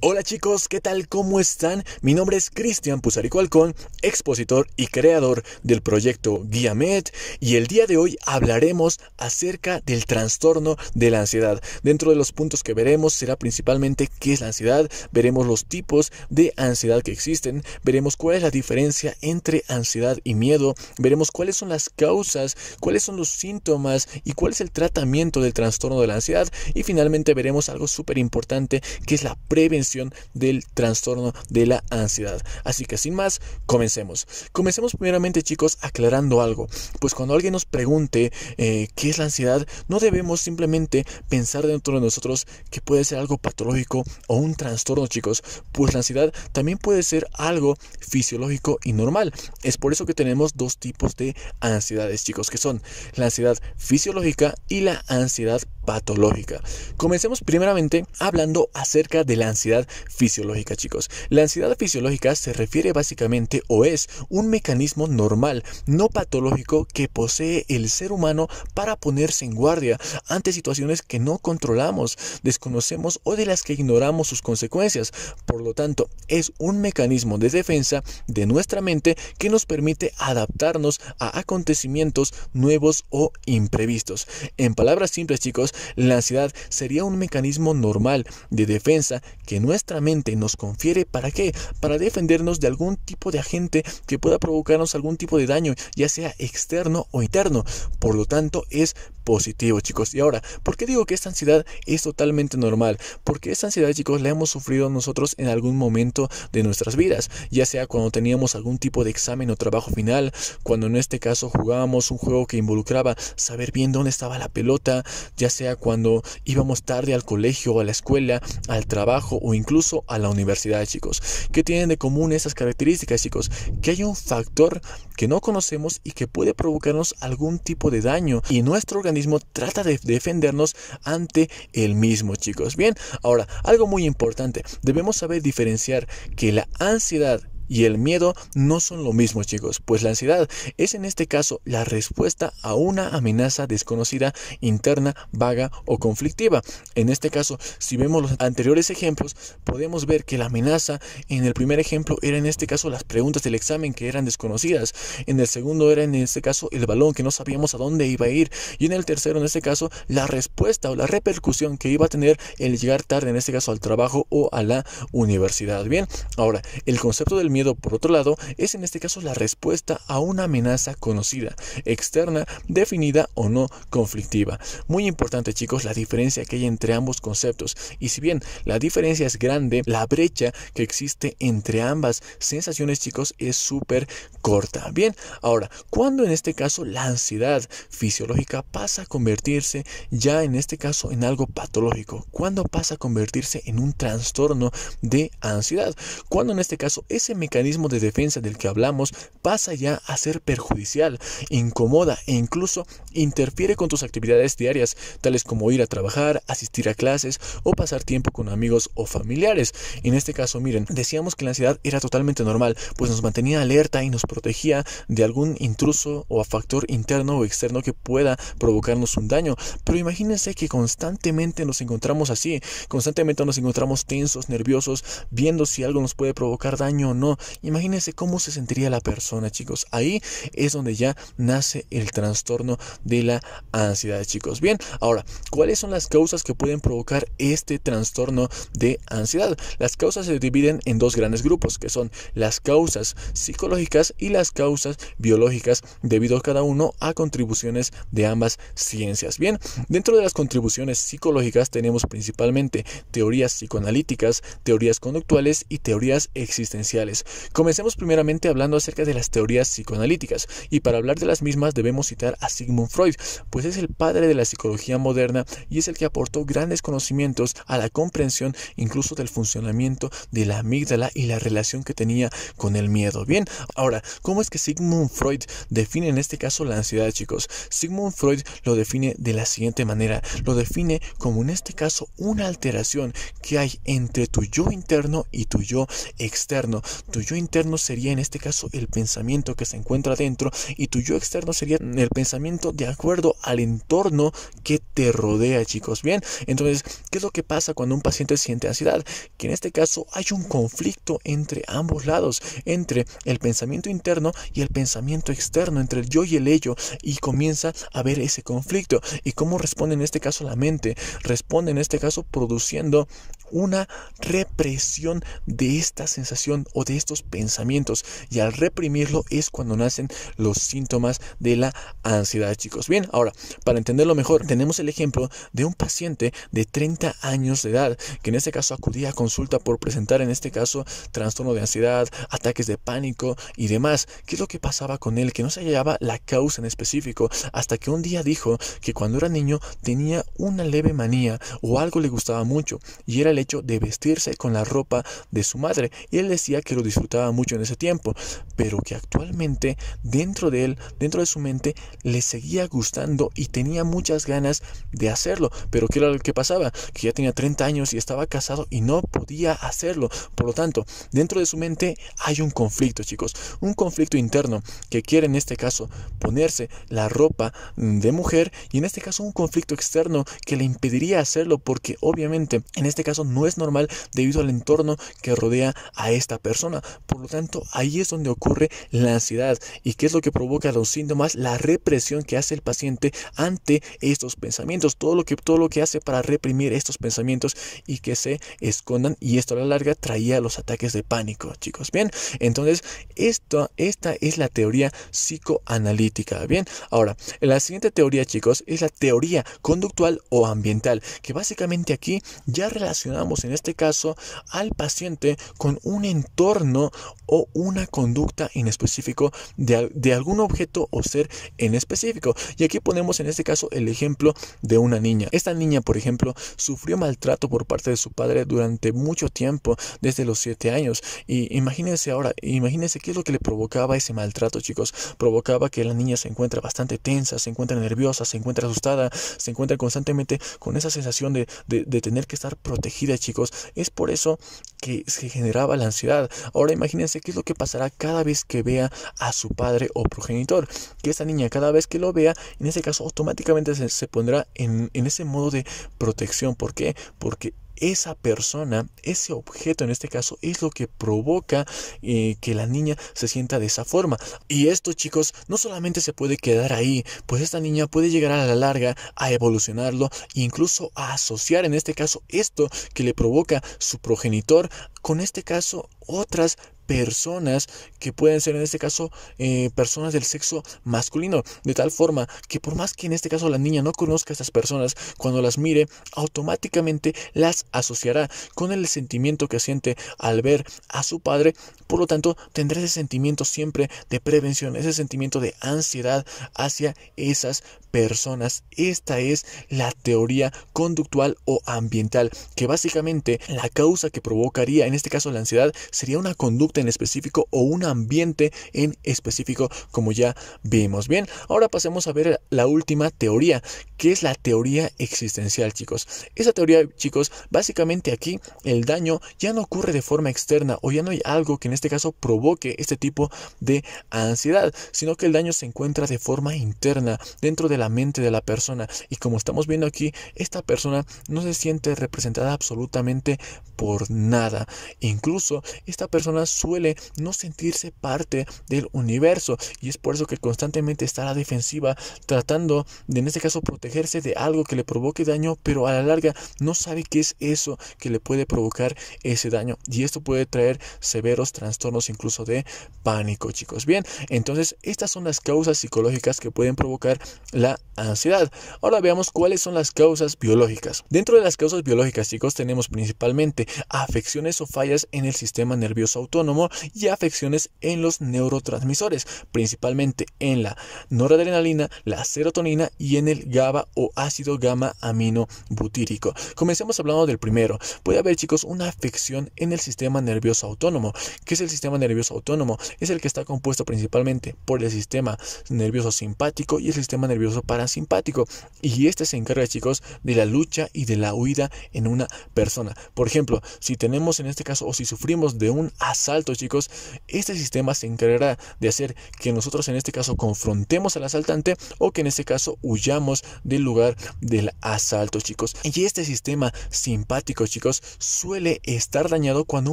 Hola chicos, ¿qué tal? ¿Cómo están? Mi nombre es Cristian Pusarico Alcón, expositor y creador del proyecto GuiaMed y el día de hoy hablaremos acerca del trastorno de la ansiedad. Dentro de los puntos que veremos será principalmente qué es la ansiedad, veremos los tipos de ansiedad que existen, veremos cuál es la diferencia entre ansiedad y miedo, veremos cuáles son las causas, cuáles son los síntomas y cuál es el tratamiento del trastorno de la ansiedad y finalmente veremos algo súper importante que es la prevención del trastorno de la ansiedad. Así que sin más, comencemos. Comencemos primeramente chicos aclarando algo, pues cuando alguien nos pregunte eh, qué es la ansiedad, no debemos simplemente pensar dentro de nosotros que puede ser algo patológico o un trastorno chicos, pues la ansiedad también puede ser algo fisiológico y normal. Es por eso que tenemos dos tipos de ansiedades chicos, que son la ansiedad fisiológica y la ansiedad patológica. Comencemos primeramente hablando acerca de la ansiedad fisiológica, chicos. La ansiedad fisiológica se refiere básicamente o es un mecanismo normal, no patológico, que posee el ser humano para ponerse en guardia ante situaciones que no controlamos, desconocemos o de las que ignoramos sus consecuencias. Por lo tanto, es un mecanismo de defensa de nuestra mente que nos permite adaptarnos a acontecimientos nuevos o imprevistos. En palabras simples, chicos, la ansiedad sería un mecanismo normal de defensa que nuestra mente nos confiere para qué? Para defendernos de algún tipo de agente que pueda provocarnos algún tipo de daño, ya sea externo o interno. Por lo tanto, es positivo, chicos. Y ahora, ¿por qué digo que esta ansiedad es totalmente normal? Porque esta ansiedad, chicos, la hemos sufrido nosotros en algún momento de nuestras vidas, ya sea cuando teníamos algún tipo de examen o trabajo final, cuando en este caso jugábamos un juego que involucraba saber bien dónde estaba la pelota, ya sea cuando íbamos tarde al colegio, a la escuela, al trabajo o incluso a la universidad, chicos. ¿Qué tienen de común esas características, chicos? Que hay un factor que no conocemos y que puede provocarnos algún tipo de daño y nuestro organismo trata de defendernos ante el mismo, chicos. Bien, ahora, algo muy importante, debemos saber diferenciar que la ansiedad y el miedo no son lo mismo, chicos, pues la ansiedad es en este caso la respuesta a una amenaza desconocida, interna, vaga o conflictiva. En este caso, si vemos los anteriores ejemplos, podemos ver que la amenaza en el primer ejemplo era en este caso las preguntas del examen que eran desconocidas, en el segundo era en este caso el balón que no sabíamos a dónde iba a ir y en el tercero en este caso la respuesta o la repercusión que iba a tener el llegar tarde en este caso al trabajo o a la universidad. Bien, ahora el concepto del miedo, por otro lado, es en este caso la respuesta a una amenaza conocida, externa, definida o no conflictiva. Muy importante, chicos, la diferencia que hay entre ambos conceptos. Y si bien la diferencia es grande, la brecha que existe entre ambas sensaciones, chicos, es súper corta. Bien, ahora, cuando en este caso la ansiedad fisiológica pasa a convertirse ya en este caso en algo patológico? cuando pasa a convertirse en un trastorno de ansiedad? Cuando en este caso ese mecanismo mecanismo de defensa del que hablamos pasa ya a ser perjudicial, incomoda e incluso interfiere con tus actividades diarias, tales como ir a trabajar, asistir a clases o pasar tiempo con amigos o familiares. En este caso, miren, decíamos que la ansiedad era totalmente normal, pues nos mantenía alerta y nos protegía de algún intruso o factor interno o externo que pueda provocarnos un daño. Pero imagínense que constantemente nos encontramos así, constantemente nos encontramos tensos, nerviosos, viendo si algo nos puede provocar daño o no, Imagínense cómo se sentiría la persona, chicos. Ahí es donde ya nace el trastorno de la ansiedad, chicos. Bien, ahora, ¿cuáles son las causas que pueden provocar este trastorno de ansiedad? Las causas se dividen en dos grandes grupos, que son las causas psicológicas y las causas biológicas, debido cada uno a contribuciones de ambas ciencias. Bien, dentro de las contribuciones psicológicas tenemos principalmente teorías psicoanalíticas, teorías conductuales y teorías existenciales. Comencemos primeramente hablando acerca de las teorías psicoanalíticas, y para hablar de las mismas debemos citar a Sigmund Freud, pues es el padre de la psicología moderna y es el que aportó grandes conocimientos a la comprensión incluso del funcionamiento de la amígdala y la relación que tenía con el miedo. Bien, ahora, ¿cómo es que Sigmund Freud define en este caso la ansiedad, chicos? Sigmund Freud lo define de la siguiente manera, lo define como en este caso una alteración que hay entre tu yo interno y tu yo externo, tu yo interno sería en este caso el pensamiento que se encuentra dentro y tu yo externo sería el pensamiento de acuerdo al entorno que te rodea, chicos. Bien, entonces, ¿qué es lo que pasa cuando un paciente siente ansiedad? Que en este caso hay un conflicto entre ambos lados, entre el pensamiento interno y el pensamiento externo, entre el yo y el ello, y comienza a ver ese conflicto. ¿Y cómo responde en este caso la mente? Responde en este caso produciendo una represión de esta sensación o de estos pensamientos. Y al reprimirlo es cuando nacen los síntomas de la ansiedad, chicos. Bien, ahora, para entenderlo mejor, tenemos el ejemplo de un paciente de 30 años de edad, que en este caso acudía a consulta por presentar, en este caso, trastorno de ansiedad, ataques de pánico y demás. ¿Qué es lo que pasaba con él? Que no se hallaba la causa en específico, hasta que un día dijo que cuando era niño tenía una leve manía o algo le gustaba mucho y era el hecho de vestirse con la ropa de su madre y él decía que lo disfrutaba mucho en ese tiempo, pero que actualmente dentro de él, dentro de su mente, le seguía gustando y tenía muchas ganas de hacerlo, pero ¿qué era lo que pasaba? Que ya tenía 30 años y estaba casado y no podía hacerlo, por lo tanto, dentro de su mente hay un conflicto, chicos, un conflicto interno que quiere en este caso ponerse la ropa de mujer y en este caso un conflicto externo que le impediría hacerlo porque obviamente en este caso no es normal debido al entorno que rodea a esta persona. Por lo tanto, ahí es donde ocurre la ansiedad. ¿Y qué es lo que provoca los síntomas? La represión que hace el paciente ante estos pensamientos. Todo lo que, todo lo que hace para reprimir estos pensamientos y que se escondan. Y esto a la larga traía los ataques de pánico, chicos. Bien, entonces esto esta es la teoría psicoanalítica. Bien, ahora, la siguiente teoría, chicos, es la teoría conductual o ambiental, que básicamente aquí ya relaciona en este caso al paciente con un entorno o una conducta en específico de, algún objeto o ser en específico. Y aquí ponemos en este caso el ejemplo de una niña. Esta niña, por ejemplo, sufrió maltrato por parte de su padre durante mucho tiempo, desde los 7 años. Y imagínense ahora, imagínense qué es lo que le provocaba ese maltrato, chicos. Provocaba que la niña se encuentra bastante tensa, se encuentra nerviosa, se encuentra asustada, se encuentra constantemente con esa sensación de, de tener que estar protegida chicos. Es por eso que se generaba la ansiedad. Ahora imagínense qué es lo que pasará cada vez que vea a su padre o progenitor. Que esa niña cada vez que lo vea, en ese caso automáticamente se, pondrá en, en ese modo de protección. ¿Por qué? Porque esa persona, ese objeto en este caso, es lo que provoca eh, que la niña se sienta de esa forma. Y esto, chicos, no solamente se puede quedar ahí, pues esta niña puede llegar a la larga a evolucionarlo e incluso a asociar en este caso esto que le provoca su progenitor con este caso otras personas que pueden ser en este caso eh, personas del sexo masculino de tal forma que por más que en este caso la niña no conozca a estas personas cuando las mire automáticamente las asociará con el sentimiento que siente al ver a su padre por lo tanto tendrá ese sentimiento siempre de prevención ese sentimiento de ansiedad hacia esas personas esta es la teoría conductual o ambiental que básicamente la causa que provocaría en este caso la ansiedad, sería una conducta en específico o un ambiente en específico, como ya vimos. Bien, ahora pasemos a ver la última teoría, que es la teoría existencial, chicos. Esa teoría, chicos, básicamente aquí el daño ya no ocurre de forma externa o ya no hay algo que en este caso provoque este tipo de ansiedad, sino que el daño se encuentra de forma interna dentro de la mente de la persona. Y como estamos viendo aquí, esta persona no se siente representada absolutamente por nada. Incluso esta persona suele no sentirse parte del universo y es por eso que constantemente está a la defensiva tratando de en este caso protegerse de algo que le provoque daño, pero a la larga no sabe qué es eso que le puede provocar ese daño y esto puede traer severos trastornos incluso de pánico, chicos. Bien, entonces estas son las causas psicológicas que pueden provocar la ansiedad. Ahora veamos cuáles son las causas biológicas. Dentro de las causas biológicas, chicos, tenemos principalmente afecciones o fallas en el sistema nervioso autónomo y afecciones en los neurotransmisores, principalmente en la noradrenalina, la serotonina y en el GABA o ácido gamma aminobutírico. Comencemos hablando del primero. Puede haber, chicos, una afección en el sistema nervioso autónomo. que es el sistema nervioso autónomo? Es el que está compuesto principalmente por el sistema nervioso simpático y el sistema nervioso parasimpático. Y este se encarga, chicos, de la lucha y de la huida en una persona. Por ejemplo, si tenemos en este este caso, o si sufrimos de un asalto, chicos, este sistema se encargará de hacer que nosotros en este caso confrontemos al asaltante o que en este caso huyamos del lugar del asalto, chicos. Y este sistema simpático, chicos, suele estar dañado cuando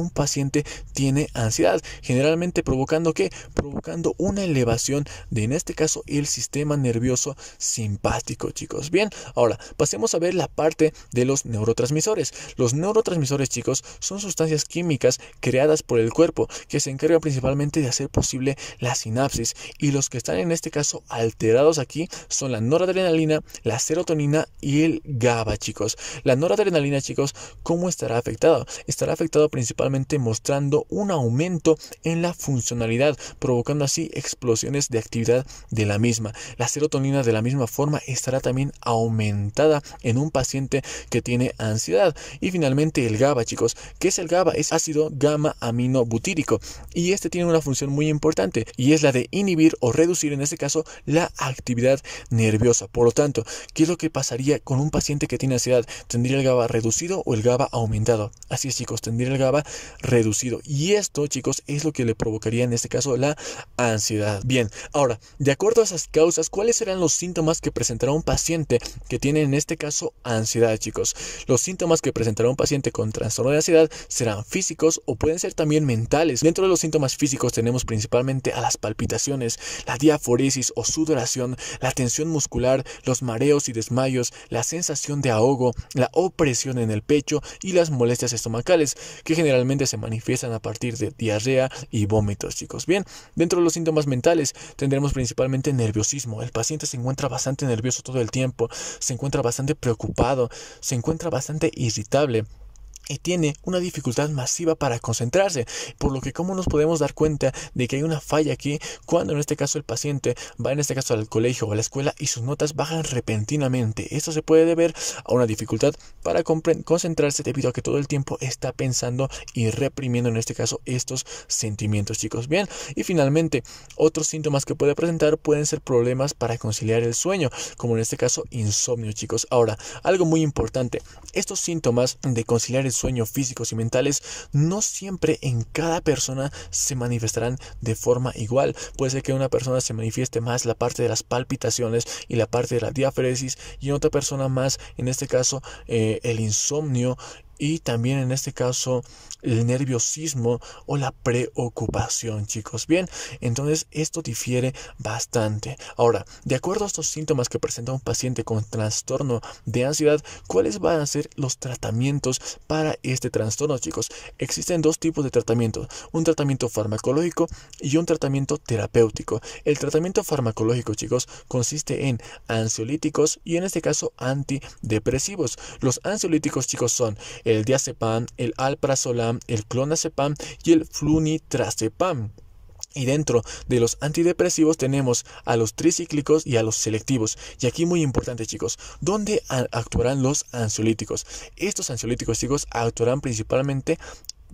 un paciente tiene ansiedad, generalmente provocando que provocando una elevación de en este caso el sistema nervioso simpático, chicos. Bien, ahora pasemos a ver la parte de los neurotransmisores. Los neurotransmisores, chicos, son sustancias químicas creadas por el cuerpo que se encargan principalmente de hacer posible la sinapsis y los que están en este caso alterados aquí son la noradrenalina, la serotonina y el GABA, chicos. La noradrenalina, chicos, ¿cómo estará afectado? Estará afectado principalmente mostrando un aumento en la funcionalidad, provocando así explosiones de actividad de la misma. La serotonina de la misma forma estará también aumentada en un paciente que tiene ansiedad. Y finalmente el GABA, chicos. ¿Qué es el GABA? es ácido gamma butírico y este tiene una función muy importante y es la de inhibir o reducir en este caso la actividad nerviosa. Por lo tanto, ¿qué es lo que pasaría con un paciente que tiene ansiedad? ¿Tendría el GABA reducido o el GABA aumentado? Así es, chicos, tendría el GABA reducido y esto, chicos, es lo que le provocaría en este caso la ansiedad. Bien, ahora, de acuerdo a esas causas, ¿cuáles serán los síntomas que presentará un paciente que tiene en este caso ansiedad, chicos? Los síntomas que presentará un paciente con trastorno de ansiedad serán físicos o pueden ser también mentales. Dentro de los síntomas físicos tenemos principalmente a las palpitaciones, la diaforesis o sudoración, la tensión muscular, los mareos y desmayos, la sensación de ahogo, la opresión en el pecho y las molestias estomacales, que generalmente se manifiestan a partir de diarrea y vómitos, chicos. Bien, dentro de los síntomas mentales tendremos principalmente nerviosismo. El paciente se encuentra bastante nervioso todo el tiempo, se encuentra bastante preocupado, se encuentra bastante irritable y tiene una dificultad masiva para concentrarse, por lo que como nos podemos dar cuenta de que hay una falla aquí cuando en este caso el paciente va en este caso al colegio o a la escuela y sus notas bajan repentinamente. Esto se puede deber a una dificultad para concentrarse debido a que todo el tiempo está pensando y reprimiendo en este caso estos sentimientos, chicos. Bien, y finalmente, otros síntomas que puede presentar pueden ser problemas para conciliar el sueño, como en este caso insomnio, chicos. Ahora, algo muy importante, estos síntomas de conciliar el sueños físicos y mentales no siempre en cada persona se manifestarán de forma igual. Puede ser que una persona se manifieste más la parte de las palpitaciones y la parte de la diafresis y otra persona más, en este caso, eh, el insomnio y también en este caso el nerviosismo o la preocupación, chicos. Bien, entonces esto difiere bastante. Ahora, de acuerdo a estos síntomas que presenta un paciente con trastorno de ansiedad, ¿cuáles van a ser los tratamientos para este trastorno, chicos? Existen dos tipos de tratamientos, un tratamiento farmacológico y un tratamiento terapéutico. El tratamiento farmacológico, chicos, consiste en ansiolíticos y en este caso antidepresivos. Los ansiolíticos, chicos, son el diazepam, el alprazolam, el clonazepam y el flunitrazepam. Y dentro de los antidepresivos tenemos a los tricíclicos y a los selectivos. Y aquí muy importante chicos, ¿dónde actuarán los ansiolíticos? Estos ansiolíticos chicos actuarán principalmente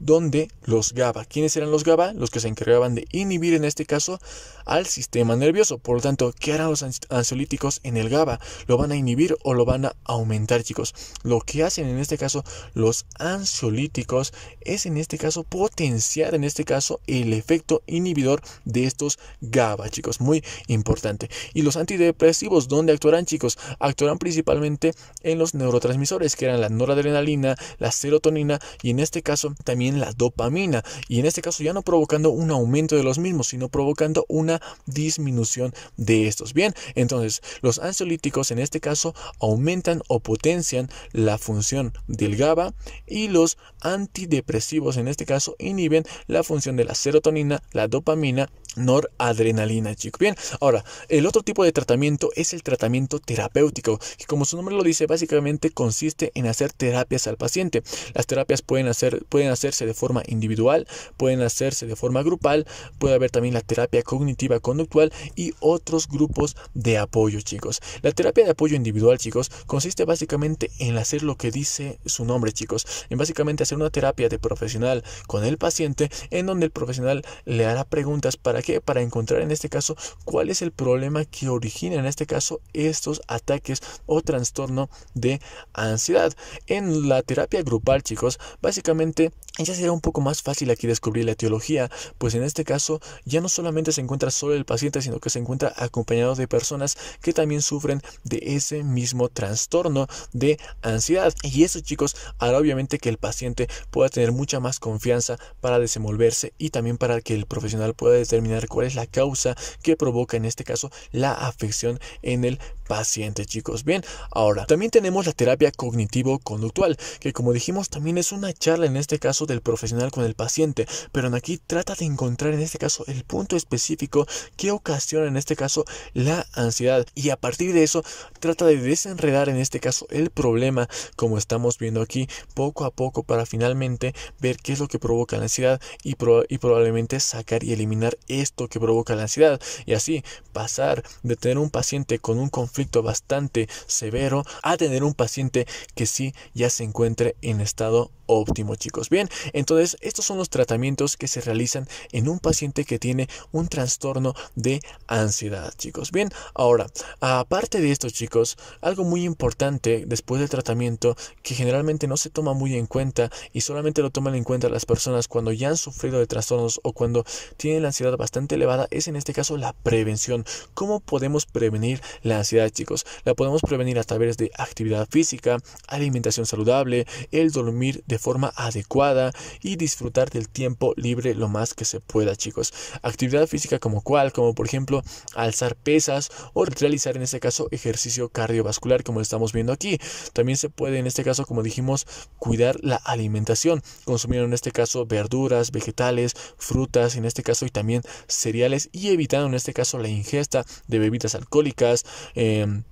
donde los GABA. ¿Quiénes eran los GABA? Los que se encargaban de inhibir en este caso al sistema nervioso. Por lo tanto, ¿qué harán los ansiolíticos en el GABA? ¿Lo van a inhibir o lo van a aumentar, chicos? Lo que hacen en este caso los ansiolíticos es en este caso potenciar en este caso el efecto inhibidor de estos GABA, chicos. Muy importante. Y los antidepresivos, ¿dónde actuarán, chicos? Actuarán principalmente en los neurotransmisores, que eran la noradrenalina, la serotonina y en este caso también la dopamina y en este caso ya no provocando un aumento de los mismos, sino provocando una disminución de estos. Bien, entonces los ansiolíticos en este caso aumentan o potencian la función del GABA y los antidepresivos en este caso inhiben la función de la serotonina, la dopamina noradrenalina, chicos. Bien, ahora, el otro tipo de tratamiento es el tratamiento terapéutico, que como su nombre lo dice, básicamente consiste en hacer terapias al paciente. Las terapias pueden, hacer, pueden hacerse de forma individual, pueden hacerse de forma grupal, puede haber también la terapia cognitiva conductual y otros grupos de apoyo, chicos. La terapia de apoyo individual, chicos, consiste básicamente en hacer lo que dice su nombre, chicos, en básicamente hacer una terapia de profesional con el paciente, en donde el profesional le hará preguntas para ¿Para Para encontrar en este caso cuál es el problema que origina en este caso estos ataques o trastorno de ansiedad. En la terapia grupal, chicos, básicamente ya será un poco más fácil aquí descubrir la etiología pues en este caso ya no solamente se encuentra solo el paciente, sino que se encuentra acompañado de personas que también sufren de ese mismo trastorno de ansiedad. Y eso, chicos, hará obviamente que el paciente pueda tener mucha más confianza para desenvolverse y también para que el profesional pueda determinar cuál es la causa que provoca en este caso la afección en el paciente chicos. Bien, ahora también tenemos la terapia cognitivo-conductual, que como dijimos también es una charla en este caso del profesional con el paciente, pero aquí trata de encontrar en este caso el punto específico que ocasiona en este caso la ansiedad y a partir de eso trata de desenredar en este caso el problema como estamos viendo aquí poco a poco para finalmente ver qué es lo que provoca la ansiedad y, y probablemente sacar y eliminar esto que provoca la ansiedad y así pasar de tener un paciente con un conflicto bastante severo a tener un paciente que sí ya se encuentre en estado óptimo, chicos. Bien, entonces estos son los tratamientos que se realizan en un paciente que tiene un trastorno de ansiedad, chicos. Bien, ahora, aparte de esto, chicos, algo muy importante después del tratamiento que generalmente no se toma muy en cuenta y solamente lo toman en cuenta las personas cuando ya han sufrido de trastornos o cuando tienen la ansiedad bastante elevada es en este caso la prevención. ¿Cómo podemos prevenir la ansiedad? chicos. La podemos prevenir a través de actividad física, alimentación saludable, el dormir de forma adecuada y disfrutar del tiempo libre lo más que se pueda, chicos. Actividad física como cual, como por ejemplo alzar pesas o realizar en este caso ejercicio cardiovascular como estamos viendo aquí. También se puede en este caso, como dijimos, cuidar la alimentación, consumir en este caso verduras, vegetales, frutas, en este caso y también cereales y evitando en este caso la ingesta de bebidas alcohólicas, eh, um,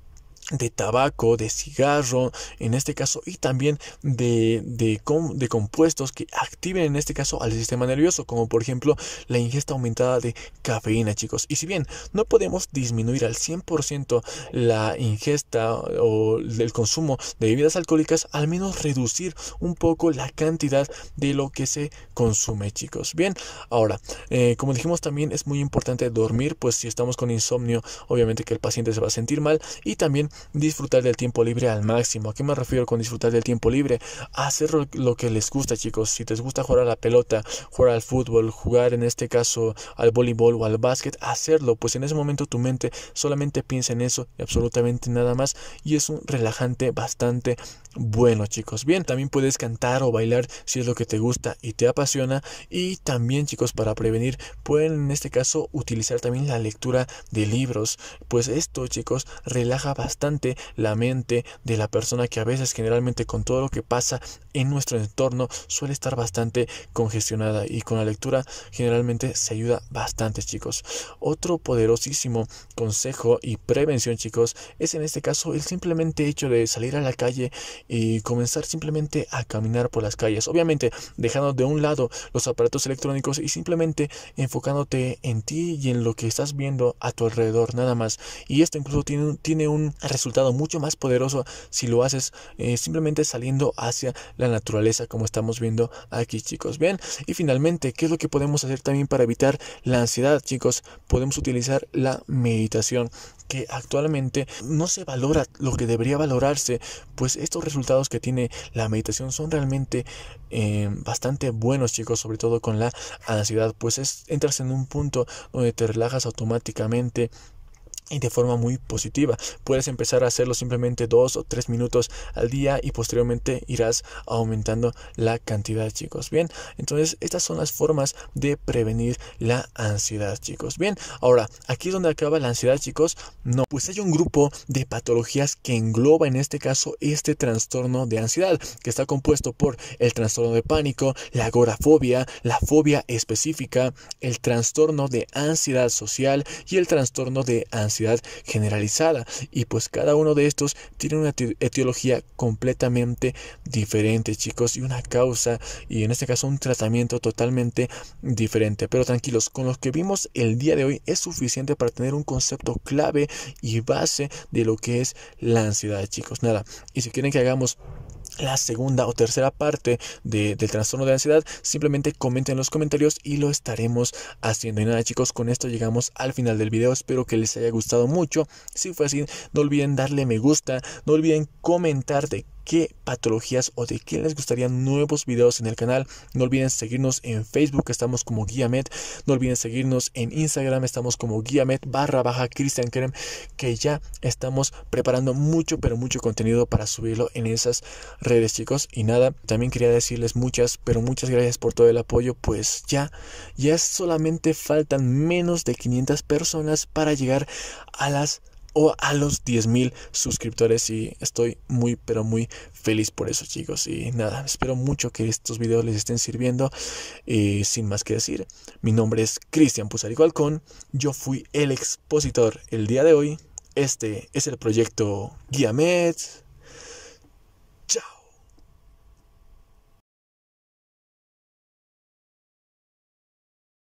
de tabaco, de cigarro, en este caso, y también de, compuestos que activen en este caso al sistema nervioso, como por ejemplo la ingesta aumentada de cafeína, chicos. Y si bien no podemos disminuir al 100% la ingesta o el consumo de bebidas alcohólicas, al menos reducir un poco la cantidad de lo que se consume, chicos. Bien, ahora, eh, como dijimos también es muy importante dormir, pues si estamos con insomnio, obviamente que el paciente se va a sentir mal y también disfrutar del tiempo libre al máximo. ¿A qué me refiero con disfrutar del tiempo libre? Hacer lo que les gusta, chicos. Si les gusta jugar a la pelota, jugar al fútbol, jugar en este caso al voleibol o al básquet, hacerlo. Pues en ese momento tu mente solamente piensa en eso y absolutamente nada más. Y es un relajante bastante bueno, chicos. Bien, también puedes cantar o bailar si es lo que te gusta y te apasiona. Y también, chicos, para prevenir, pueden en este caso utilizar también la lectura de libros. Pues esto, chicos, relaja bastante la mente de la persona que a veces generalmente con todo lo que pasa en nuestro entorno suele estar bastante congestionada y con la lectura generalmente se ayuda bastante chicos. Otro poderosísimo consejo y prevención chicos es en este caso el simplemente hecho de salir a la calle y comenzar simplemente a caminar por las calles. Obviamente dejando de un lado los aparatos electrónicos y simplemente enfocándote en ti y en lo que estás viendo a tu alrededor nada más. Y esto incluso tiene, tiene un resultado mucho más poderoso si lo haces eh, simplemente saliendo hacia la naturaleza como estamos viendo aquí chicos. Bien, y finalmente, ¿qué es lo que podemos hacer también para evitar la ansiedad chicos? Podemos utilizar la meditación que actualmente no se valora lo que debería valorarse, pues estos resultados que tiene la meditación son realmente eh, bastante buenos chicos, sobre todo con la ansiedad, pues es, entras en un punto donde te relajas automáticamente, y de forma muy positiva. Puedes empezar a hacerlo simplemente dos o tres minutos al día y posteriormente irás aumentando la cantidad, chicos. Bien, entonces estas son las formas de prevenir la ansiedad, chicos. Bien, ahora aquí es donde acaba la ansiedad, chicos. No, pues hay un grupo de patologías que engloba en este caso este trastorno de ansiedad que está compuesto por el trastorno de pánico, la agorafobia, la fobia específica, el trastorno de ansiedad social y el trastorno de ansiedad generalizada y pues cada uno de estos tiene una etiología completamente diferente chicos y una causa y en este caso un tratamiento totalmente diferente pero tranquilos con los que vimos el día de hoy es suficiente para tener un concepto clave y base de lo que es la ansiedad chicos nada y si quieren que hagamos la segunda o tercera parte del trastorno de ansiedad, simplemente comenten en los comentarios y lo estaremos haciendo. Y nada chicos, con esto llegamos al final del video. Espero que les haya gustado mucho. Si fue así, no olviden darle me gusta, no olviden comentar de qué patologías o de qué les gustarían nuevos videos en el canal. No olviden seguirnos en Facebook, estamos como GuiaMed. No olviden seguirnos en Instagram, estamos como GuiaMed barra baja Christian Kerem, que ya estamos preparando mucho, pero mucho contenido para subirlo en esas redes, chicos. Y nada, también quería decirles muchas, pero muchas gracias por todo el apoyo. Pues ya, ya solamente faltan menos de 500 personas para llegar a las o a los 10.000 suscriptores y estoy muy pero muy feliz por eso chicos y nada espero mucho que estos videos les estén sirviendo y sin más que decir mi nombre es Cristian Pusarico Alcón yo fui el expositor el día de hoy este es el proyecto Guiamet